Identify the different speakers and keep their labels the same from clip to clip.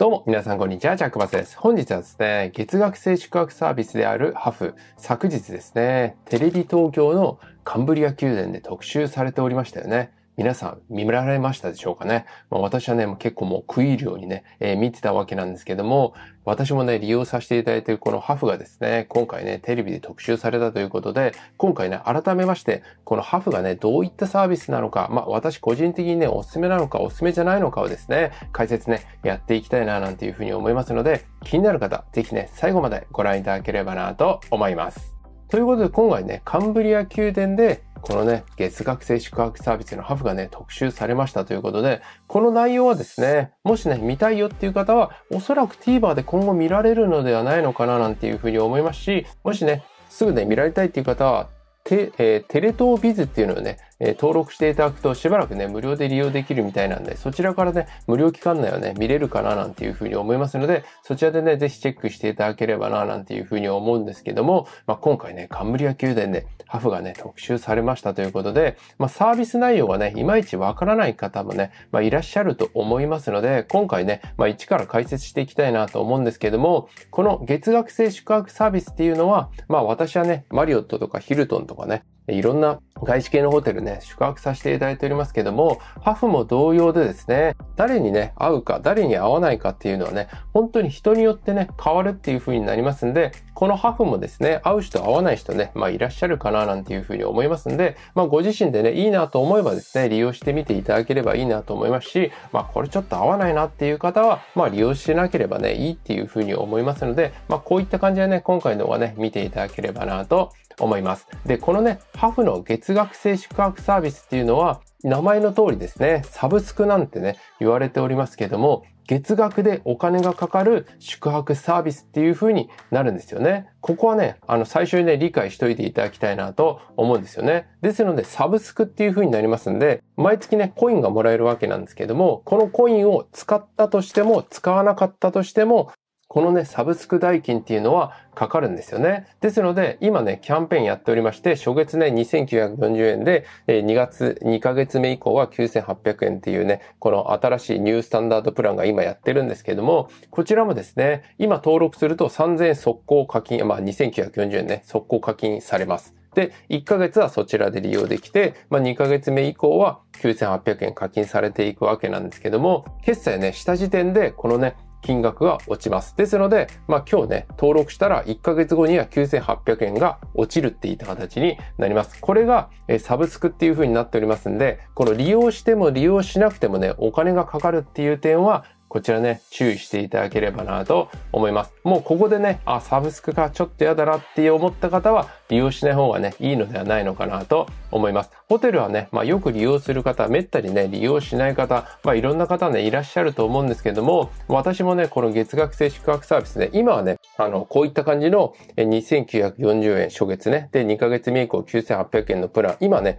Speaker 1: どうも、皆さん、こんにちは。ジャックバスです。本日はですね、月額制宿泊サービスであるハフ、昨日ですね、テレビ東京のカンブリア宮殿で特集されておりましたよね。皆さん見られましたでしょうかね。まあ、私はね、結構もう食い入るようにね、えー、見てたわけなんですけども、私もね、利用させていただいているこのハフがですね、今回ね、テレビで特集されたということで、今回ね、改めまして、このハフがね、どういったサービスなのか、まあ私個人的にね、おすすめなのか、おすすめじゃないのかをですね、解説ね、やっていきたいななんていうふうに思いますので、気になる方、ぜひね、最後までご覧いただければなと思います。ということで今回ね、カンブリア宮殿でこのね、月額制宿泊サービスのハフがね、特集されましたということで、この内容はですね、もしね、見たいよっていう方は、おそらく TVer で今後見られるのではないのかななんていうふうに思いますし、もしね、すぐね、見られたいっていう方は、テ、えー、テレ東ビズっていうのをね、え登録していただくとしばらくね、無料で利用できるみたいなんで、そちらからね、無料期間内はね、見れるかななんていうふうに思いますので、そちらでね、ぜひチェックしていただければななんていうふうに思うんですけども、まあ、今回ね、リア宮殿でハフがね、特集されましたということで、まあ、サービス内容がね、いまいちわからない方もね、まあ、いらっしゃると思いますので、今回ね、まあ、一から解説していきたいなと思うんですけども、この月額制宿泊サービスっていうのは、まあ、私はね、マリオットとかヒルトンとかね、いろんな外資系のホテルね、宿泊させていただいておりますけども、ハフも同様でですね、誰にね、会うか、誰に会わないかっていうのはね、本当に人によってね、変わるっていう風になりますんで、このハフもですね、合う人合わない人ね、まあいらっしゃるかななんていうふうに思いますんで、まあご自身でね、いいなと思えばですね、利用してみていただければいいなと思いますし、まあこれちょっと合わないなっていう方は、まあ利用しなければね、いいっていうふうに思いますので、まあこういった感じでね、今回のはね、見ていただければなと思います。で、このね、ハフの月額制宿泊サービスっていうのは、名前の通りですね、サブスクなんてね、言われておりますけども、月額でお金がかかる宿泊サービスっていう風になるんですよね。ここはね、あの、最初にね、理解しといていただきたいなと思うんですよね。ですので、サブスクっていう風になりますんで、毎月ね、コインがもらえるわけなんですけども、このコインを使ったとしても、使わなかったとしても、このね、サブスク代金っていうのはかかるんですよね。ですので、今ね、キャンペーンやっておりまして、初月ね、2940円で、2月、2ヶ月目以降は9800円っていうね、この新しいニュースタンダードプランが今やってるんですけども、こちらもですね、今登録すると3000円速攻課金、まあ2940円ね、速攻課金されます。で、1ヶ月はそちらで利用できて、まあ、2ヶ月目以降は9800円課金されていくわけなんですけども、決済ね、した時点で、このね、金額が落ちます。ですので、まあ今日ね、登録したら1ヶ月後には9800円が落ちるっていった形になります。これがサブスクっていう風になっておりますんで、この利用しても利用しなくてもね、お金がかかるっていう点はこちらね、注意していただければなと思います。もうここでね、あ、サブスクか、ちょっとやだなって思った方は、利用しない方がね、いいのではないのかなと思います。ホテルはね、まあよく利用する方、めったにね、利用しない方、まあいろんな方ね、いらっしゃると思うんですけども、私もね、この月額制宿泊サービスね、今はね、あの、こういった感じの2940円初月ね。で、2ヶ月目以降9800円のプラン。今ね、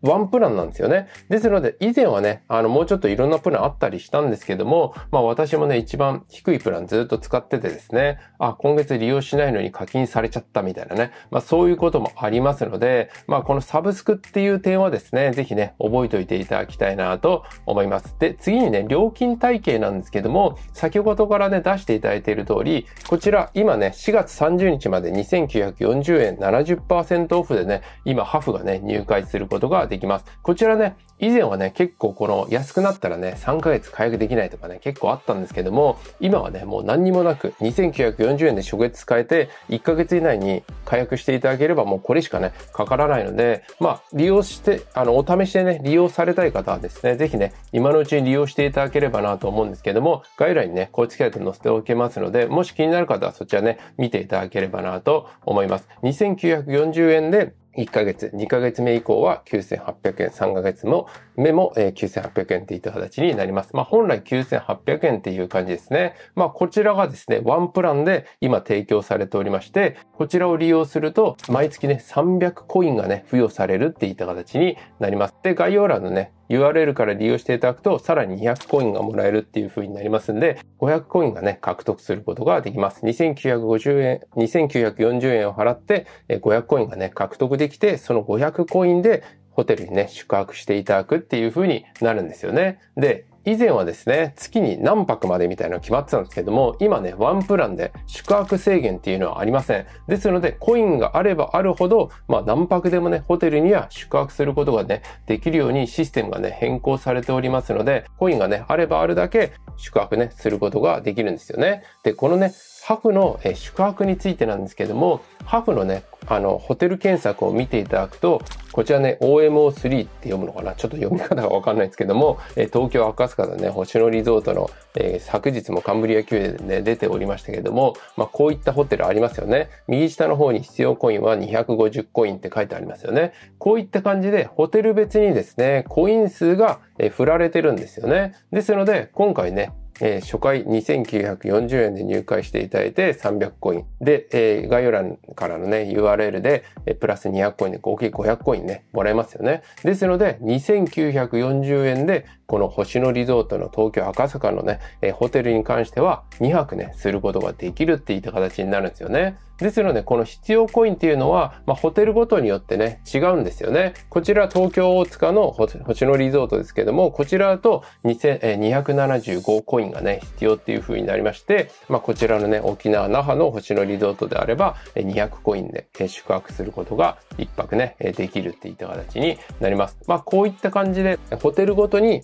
Speaker 1: ワンプランなんですよね。ですので、以前はね、あの、もうちょっといろんなプランあったりしたんですけども、まあ私もね、一番低いプランずっと使っててですね、あ、今月利用しないのに課金されちゃったみたいなね、まあそういうこともありますので、まあこのサブスクっていう点はですね、ぜひね、覚えておいていただきたいなと思います。で、次にね、料金体系なんですけども、先ほどからね、出していただいている通り、こちら今ね、4月30日まで2940円70%オフでね、今ハフがね、入会することができます。こちらね、以前はね、結構この安くなったらね、3ヶ月解約できないとかね、結構あったんですけども、今はね、もう何にもなく、2940円で初月使えて、1ヶ月以内に解約していただければ、もうこれしかね、かからないので、まあ、利用して、あの、お試しでね、利用されたい方はですね、ぜひね、今のうちに利用していただければなと思うんですけども、概要欄にね、こ公式サイで載せておきますので、もし気になる方はそちらね、見ていただければなと思います。2940円で、1ヶ月、2ヶ月目以降は9800円、3ヶ月も目も、えー、9800円っていった形になります。まあ、本来9800円っていう感じですね。まあ、こちらがですね、ワンプランで今提供されておりまして、こちらを利用すると、毎月ね、300コインがね、付与されるっていった形になります。で、概要欄のね、URL から利用していただくと、さらに200コインがもらえるっていう風になりますんで、500コインがね、獲得することができます。2950円、2940円を払って、500コインがね、獲得できて、その500コインでホテルにね、宿泊していただくっていう風になるんですよね。で、以前はですね、月に何泊までみたいなの決まってたんですけども、今ね、ワンプランで宿泊制限っていうのはありません。ですので、コインがあればあるほど、まあ何泊でもね、ホテルには宿泊することがね、できるようにシステムがね、変更されておりますので、コインがね、あればあるだけ宿泊ね、することができるんですよね。で、このね、ハフの宿泊についてなんですけども、ハフのね、あの、ホテル検索を見ていただくと、こちらね、OMO3 って読むのかなちょっと読み方がわかんないですけども、え東京赤坂のね、星野リゾートの、えー、昨日もカンブリア宮殿でね、出ておりましたけども、まあ、こういったホテルありますよね。右下の方に必要コインは250コインって書いてありますよね。こういった感じで、ホテル別にですね、コイン数が振られてるんですよね。ですので、今回ね、えー、初回2940円で入会していただいて300コイン。で、えー、概要欄からのね、URL で、えー、プラス200コインで合計500コインね、もらえますよね。ですので、2940円で、この星野リゾートの東京赤坂のね、えー、ホテルに関しては2泊ね、することができるっていった形になるんですよね。ですので、この必要コインっていうのは、まあ、ホテルごとによってね、違うんですよね。こちら東京大塚の星野リゾートですけども、こちらだと275コインがね、必要っていう風になりまして、まあ、こちらのね、沖縄那覇の星野リゾートであれば、200コインで宿泊することが一泊ね、できるっていった形になります。まあ、こういった感じで、ホテルごとに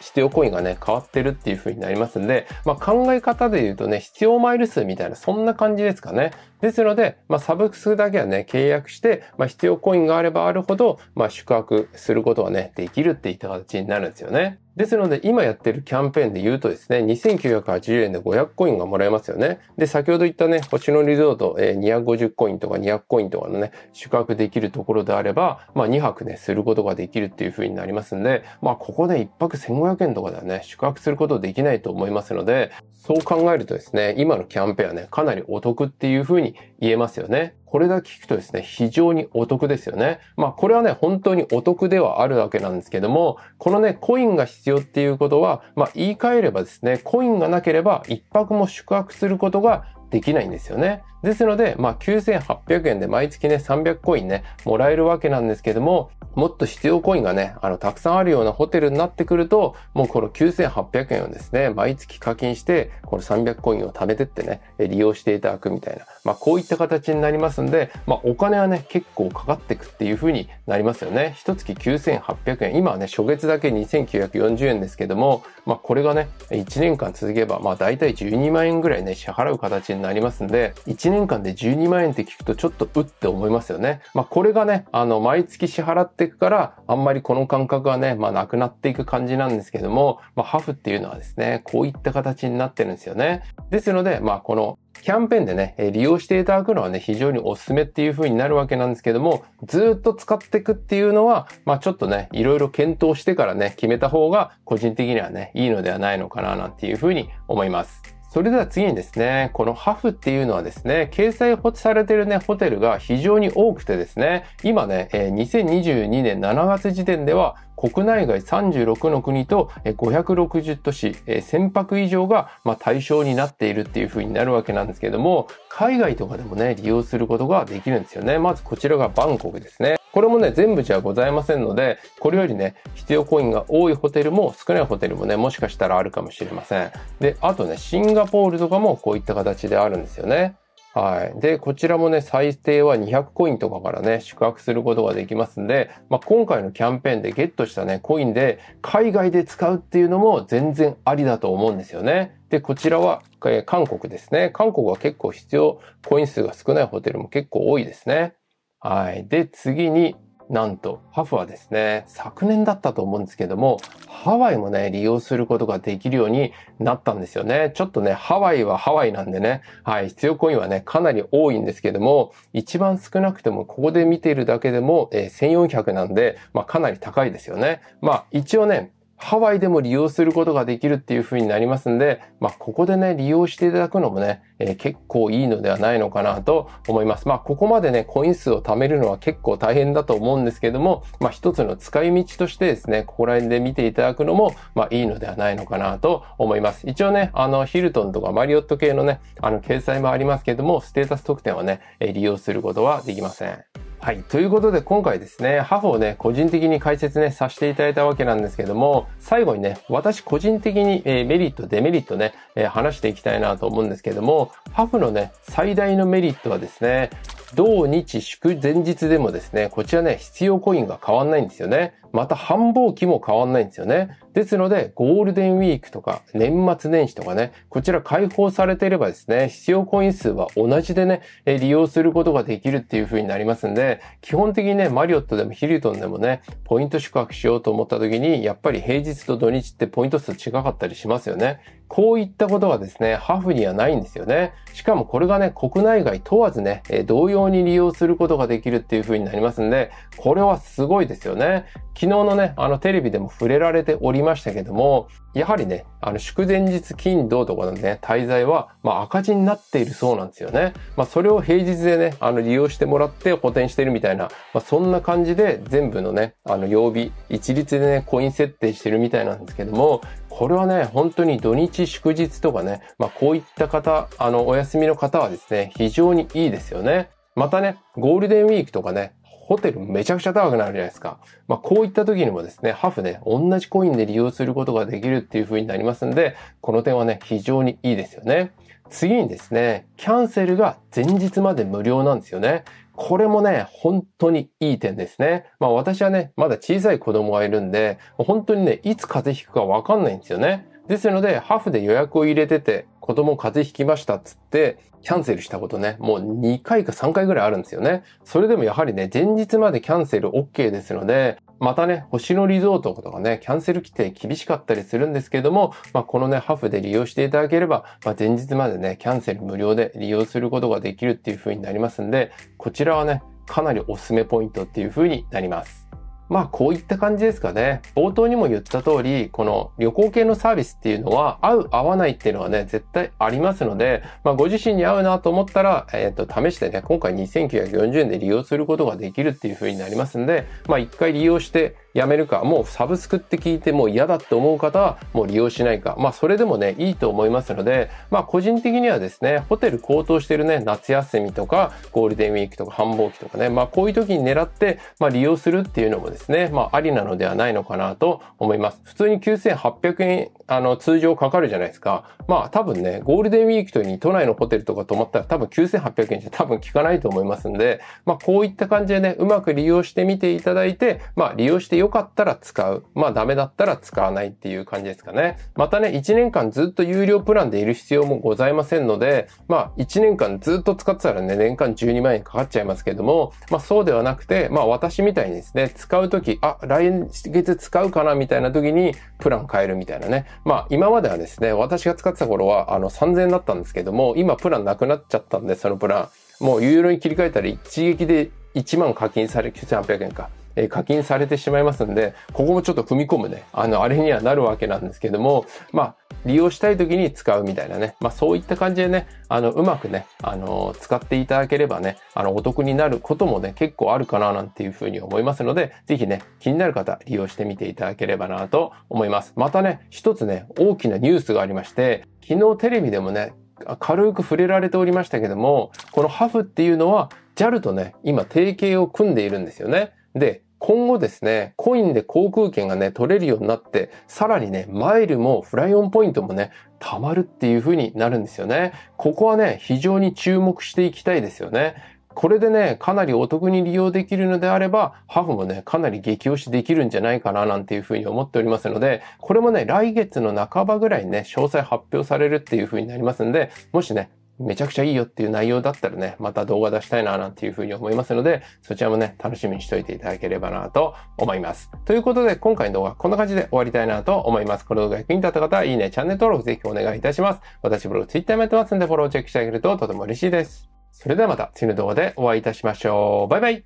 Speaker 1: 必要コインがね、変わってるっていう風になりますんで、まあ、考え方で言うとね、必要マイル数みたいな、そんな感じですかね。ですので、まあ、サブスクだけはね、契約して、まあ、必要コインがあればあるほど、まあ、宿泊することはね、できるっていった形になるんですよね。ですので、今やってるキャンペーンで言うとですね、2980円で500コインがもらえますよね。で、先ほど言ったね、星野リゾート、えー、250コインとか200コインとかのね、宿泊できるところであれば、まあ、2泊ね、することができるっていう風になりますんで、まあ、ここで1泊1500円とかではね、宿泊することできないと思いますので、そう考えるとですね、今のキャンペーンはね、かなりお得っていうふうに言えますよね。これだけ聞くとですね、非常にお得ですよね。まあこれはね、本当にお得ではあるわけなんですけども、このね、コインが必要っていうことは、まあ言い換えればですね、コインがなければ一泊も宿泊することができないんですよね。ですので、まあ、9800円で毎月ね、300コインね、もらえるわけなんですけども、もっと必要コインがね、あの、たくさんあるようなホテルになってくると、もうこの9800円をですね、毎月課金して、この300コインを貯めてってね、利用していただくみたいな、まあ、こういった形になりますんで、まあ、お金はね、結構かかってくっていうふうになりますよね。一月9800円。今はね、初月だけ2940円ですけども、まあ、これがね、1年間続けば、まあ、大体12万円ぐらいね、支払う形になりますんで、1年間で12万円って聞くとちょっとうって思いますよね。まあ、これがね、あの、毎月支払っていくから、あんまりこの感覚はね、まあなくなっていく感じなんですけども、まあハフっていうのはですね、こういった形になってるんですよね。ですので、まあこのキャンペーンでね、利用していただくのはね、非常におすすめっていう風になるわけなんですけども、ずっと使っていくっていうのは、まあちょっとね、いろいろ検討してからね、決めた方が個人的にはね、いいのではないのかななんていう風に思います。それでは次にですね、このハフっていうのはですね、掲載されてるね、ホテルが非常に多くてですね、今ね、2022年7月時点では、国内外36の国と560都市、1000泊以上が対象になっているっていう風になるわけなんですけども、海外とかでもね、利用することができるんですよね。まずこちらがバンコクですね。これもね、全部じゃございませんので、これよりね、必要コインが多いホテルも少ないホテルもね、もしかしたらあるかもしれません。で、あとね、シンガポールとかもこういった形であるんですよね。はい。で、こちらもね、最低は200コインとかからね、宿泊することができますんで、まあ、今回のキャンペーンでゲットしたね、コインで海外で使うっていうのも全然ありだと思うんですよね。で、こちらは、えー、韓国ですね。韓国は結構必要コイン数が少ないホテルも結構多いですね。はい。で、次に、なんと、ハフはですね、昨年だったと思うんですけども、ハワイもね、利用することができるようになったんですよね。ちょっとね、ハワイはハワイなんでね、はい、必要コインはね、かなり多いんですけども、一番少なくても、ここで見ているだけでも、えー、1400なんで、まあ、かなり高いですよね。まあ、一応ね、ハワイでも利用することができるっていう風になりますんで、まあ、ここでね、利用していただくのもね、えー、結構いいのではないのかなと思います。まあ、ここまでね、コイン数を貯めるのは結構大変だと思うんですけども、まあ、一つの使い道としてですね、ここら辺で見ていただくのも、まあ、いいのではないのかなと思います。一応ね、あの、ヒルトンとかマリオット系のね、あの、掲載もありますけども、ステータス特典はね、利用することはできません。はい。ということで、今回ですね、ハフをね、個人的に解説ね、させていただいたわけなんですけども、最後にね、私個人的に、えメリット、デメリットね、え話していきたいなと思うんですけども、ハフのね、最大のメリットはですね、土日祝前日でもですね、こちらね、必要コインが変わんないんですよね。また繁忙期も変わんないんですよね。ですので、ゴールデンウィークとか年末年始とかね、こちら解放されていればですね、必要コイン数は同じでね、利用することができるっていう風になりますんで、基本的にね、マリオットでもヒルトンでもね、ポイント宿泊しようと思った時に、やっぱり平日と土日ってポイント数違かったりしますよね。こういったことがですね、ハーフにはないんですよね。しかもこれがね、国内外問わずね、え同様に利用することができるっていう風になりますんで、これはすごいですよね。昨日のね、あのテレビでも触れられておりましたけども、やはりね、あの祝前日金土とかのね、滞在は、ま赤字になっているそうなんですよね。まあ、それを平日でね、あの利用してもらって補填してるみたいな、まあ、そんな感じで全部のね、あの曜日一律でね、コイン設定してるみたいなんですけども、これはね、本当に土日祝日とかね、まあこういった方、あの、お休みの方はですね、非常にいいですよね。またね、ゴールデンウィークとかね、ホテルめちゃくちゃ高くなるじゃないですか。まあ、こういった時にもですね、ハフね、同じコインで利用することができるっていう風になりますんで、この点はね、非常にいいですよね。次にですね、キャンセルが前日まで無料なんですよね。これもね、本当にいい点ですね。まあ私はね、まだ小さい子供がいるんで、本当にね、いつ風邪ひくかわかんないんですよね。ですので、ハフで予約を入れてて、子供風邪ひきましたっつって、キャンセルしたことね、もう2回か3回ぐらいあるんですよね。それでもやはりね、前日までキャンセル OK ですので、またね、星野リゾートとかね、キャンセル規定厳しかったりするんですけども、まあ、このね、ハフで利用していただければ、まあ、前日までね、キャンセル無料で利用することができるっていう風になりますんで、こちらはね、かなりおすすめポイントっていう風になります。まあこういった感じですかね。冒頭にも言った通り、この旅行系のサービスっていうのは合う合わないっていうのはね、絶対ありますので、まあご自身に合うなと思ったら、えっ、ー、と試してね、今回2940円で利用することができるっていう風になりますんで、まあ一回利用して、やめるか、もうサブスクって聞いてもう嫌だって思う方はもう利用しないか、まあそれでもね、いいと思いますので、まあ個人的にはですね、ホテル高騰してるね、夏休みとか、ゴールデンウィークとか繁忙期とかね、まあこういう時に狙って、まあ利用するっていうのもですね、まあありなのではないのかなと思います。普通に9800円、あの、通常かかるじゃないですか。まあ多分ね、ゴールデンウィークといに都内のホテルとか泊まったら多分9800円じゃ多分効かないと思いますんで、まあこういった感じでね、うまく利用してみていただいて、まあ利用してよ良かったら使う。まあダメだったら使わないっていう感じですかね。またね、1年間ずっと有料プランでいる必要もございませんので、まあ1年間ずっと使ってたらね、年間12万円かかっちゃいますけども、まあそうではなくて、まあ私みたいにですね、使うとき、あ、来月使うかなみたいなときにプラン変えるみたいなね。まあ今まではですね、私が使ってた頃はあの3000円だったんですけども、今プランなくなっちゃったんで、そのプラン。もう有料に切り替えたら一撃で1万課金され、9800円か。え課金されてしまいますんで、ここもちょっと踏み込むね、あの、あれにはなるわけなんですけども、まあ、利用したい時に使うみたいなね、まあそういった感じでね、あの、うまくね、あの、使っていただければね、あの、お得になることもね、結構あるかななんていうふうに思いますので、ぜひね、気になる方、利用してみていただければなと思います。またね、一つね、大きなニュースがありまして、昨日テレビでもね、軽く触れられておりましたけども、このハフっていうのは JAL とね、今提携を組んでいるんですよね。で、今後ですね、コインで航空券がね、取れるようになって、さらにね、マイルもフライオンポイントもね、溜まるっていう風になるんですよね。ここはね、非常に注目していきたいですよね。これでね、かなりお得に利用できるのであれば、ハフもね、かなり激推しできるんじゃないかななんていうふうに思っておりますので、これもね、来月の半ばぐらいにね、詳細発表されるっていうふうになりますんで、もしね、めちゃくちゃいいよっていう内容だったらね、また動画出したいななんていうふうに思いますので、そちらもね、楽しみにしておいていただければなと思います。ということで、今回の動画はこんな感じで終わりたいなと思います。この動画役に立った方は、いいね、チャンネル登録ぜひお願いいたします。私ブログ、ツイッターもやってますんで、フォローチェックしてあげるととても嬉しいです。それではまた次の動画でお会いいたしましょう。バイバイ